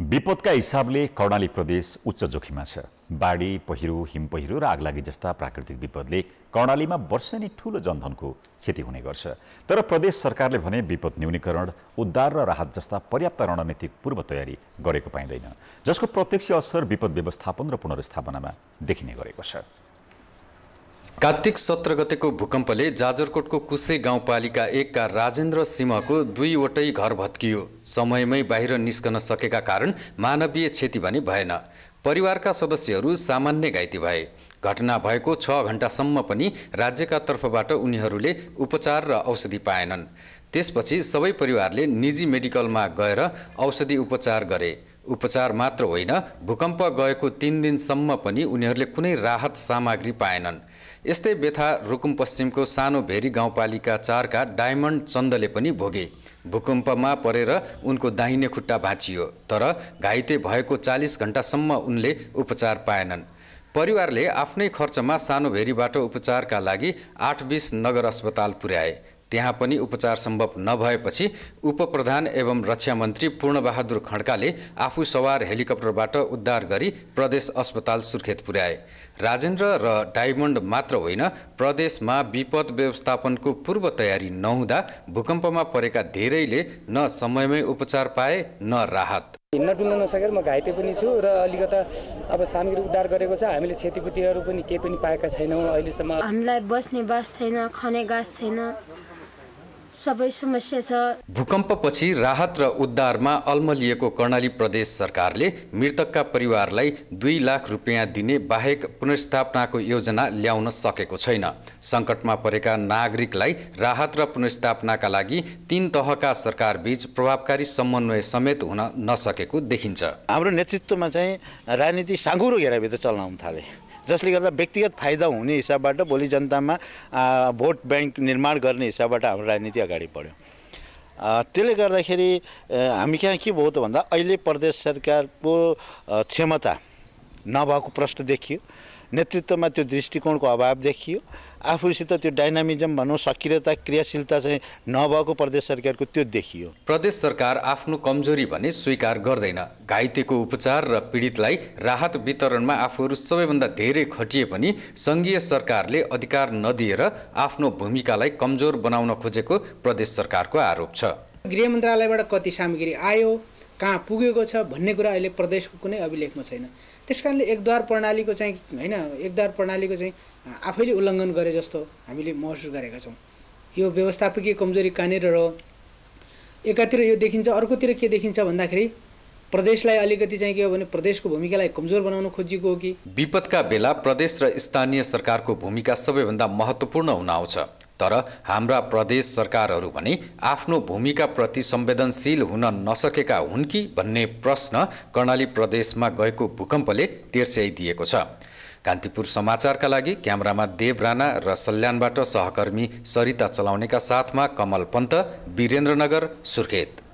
विपदका हिसाबले कर्णाली प्रदेश उच्च जोखिममा छ बाढी पहिरो हिम पहिरो र आगलागी जस्ता प्राकृतिक विपदले कर्णालीमा वर्षेनी ठुलो जनधनको क्षति हुने गर्छ तर प्रदेश सरकारले भने विपद न्यूनीकरण उद्धार र राहत जस्ता पर्याप्त रणनीतिक पूर्व तयारी गरेको पाइँदैन जसको प्रत्यक्ष असर विपद व्यवस्थापन र पुनर्स्थापनामा देखिने गरेको छ कार्तिक सत्र गतेको भूकम्पले जाजरकोटको कुसे गाउँपालिका एकका राजेन्द्र सिंहको दुईवटै घर भत्कियो समयमै बाहिर निस्कन सकेका कारण मानवीय क्षति भने भएन परिवारका सदस्यहरू सामान्य घाइते भए घटना भएको छ घन्टासम्म पनि राज्यका तर्फबाट उनीहरूले उपचार र औषधि पाएनन् त्यसपछि सबै परिवारले निजी मेडिकलमा गएर औषधि उपचार गरे उपचार मात्र होइन भूकम्प गएको तिन दिनसम्म पनि उनीहरूले कुनै राहत सामग्री पाएनन् यस्तै व्यथा रुकुम पश्चिमको सानो भेरी गाउँपालिका चारका डायमन्ड चन्दले पनि भोगे भूकम्पमा परेर उनको दाहिने खुट्टा भाँचियो तर घाइते भएको चालिस घन्टासम्म उनले उपचार पाएनन् परिवारले आफ्नै खर्चमा सानो भेरीबाट उपचारका लागि आठ बिस नगर अस्पताल पुर्याए त्यहाँ पनि उपचार सम्भव नभएपछि उपप्रधान एवं रक्षा मन्त्री पूर्णबहादुर खड्काले आफू सवार हेलिकप्टरबाट उद्धार गरी प्रदेश अस्पताल सुर्खेत पुर्याए राजेन्द्र र डायमण्ड मात्र होइन प्रदेशमा विपद व्यवस्थापनको पूर्व तयारी नहुँदा भूकम्पमा परेका धेरैले न समयमै उपचार पाए न राहत हिँड्न डुल्न नसकेर म घाइते पनि छु र अलिकता अब सामग्री उद्धार गरेको छ हामीले क्षतिपूर्तिहरू पनि केही पनि पाएका छैनौँ अहिलेसम्म हामीलाई बस्ने बास छैन खाने गाँस छैन सबै समस्या छ भूकम्पपछि राहत र उद्धारमा अल्मलिएको कर्णाली प्रदेश सरकारले मृतकका परिवारलाई दुई लाख रुपियाँ दिने बाहेक पुनर्स्थापनाको योजना ल्याउन सकेको छैन सङ्कटमा परेका नागरिकलाई राहत र पुनर्स्थापनाका लागि तीन तहका सरकारबीच प्रभावकारी समन्वय समेत हुन नसकेको देखिन्छ हाम्रो नेतृत्वमा चाहिँ राजनीति साँगुरो घेराभित्र चल्न थाले जसले गर्दा व्यक्तिगत फाइदा हुने हिसाबबाट भोलि जनतामा भोट ब्याङ्क निर्माण गर्ने हिसाबबाट हाम्रो राजनीति अगाडि बढ्यो त्यसले गर्दाखेरि हामी कहाँ के भयो त भन्दा अहिले प्रदेश सरकारको क्षमता नभएको प्रश्न देखियो नेतृत्वमा त्यो दृष्टिकोणको अभाव देखियो आफूसित त्यो डाइनामिजम भनौँ सक्रियता क्रियाशीलता चाहिँ नभएको प्रदेश सरकारको त्यो देखियो प्रदेश सरकार आफ्नो कमजोरी भने स्वीकार गर्दैन घाइतेको उपचार र पीडितलाई राहत वितरणमा आफूहरू सबैभन्दा धेरै खटिए पनि सङ्घीय सरकारले अधिकार नदिएर आफ्नो भूमिकालाई कमजोर बनाउन खोजेको प्रदेश सरकारको आरोप छ गृह मन्त्रालयबाट कति सामग्री आयो कहाँ पुगेको छ भन्ने कुरा अहिले प्रदेशको कुनै अभिलेखमा छैन त्यस कारणले एकद्वार प्रणालीको चाहिँ होइन एकद्वार प्रणालीको चाहिँ आफैले उल्लङ्घन गरे जस्तो हामीले महसुस गरेका छौँ यो व्यवस्थापकीय कमजोरी कहाँनिर र एकातिर यो देखिन्छ अर्कोतिर के देखिन्छ भन्दाखेरि प्रदेशलाई अलिकति चाहिँ के हो भने प्रदेशको भूमिकालाई कमजोर बनाउन खोजिएको हो कि विपदका बेला प्रदेश र स्थानीय सरकारको भूमिका सबैभन्दा महत्त्वपूर्ण हुन आउँछ तर हाम्रा प्रदेश सरकारहरू भने आफ्नो भूमिकाप्रति संवेदनशील हुन नसकेका हुन् कि भन्ने प्रश्न कर्णाली प्रदेशमा गएको भूकम्पले तेर्स्याइदिएको छ कान्तिपुर समाचारका लागि क्यामरामा देव राणा र सल्यानबाट सहकर्मी सरिता चलाउनेका साथमा कमल पन्त वीरेन्द्रनगर सुर्खेत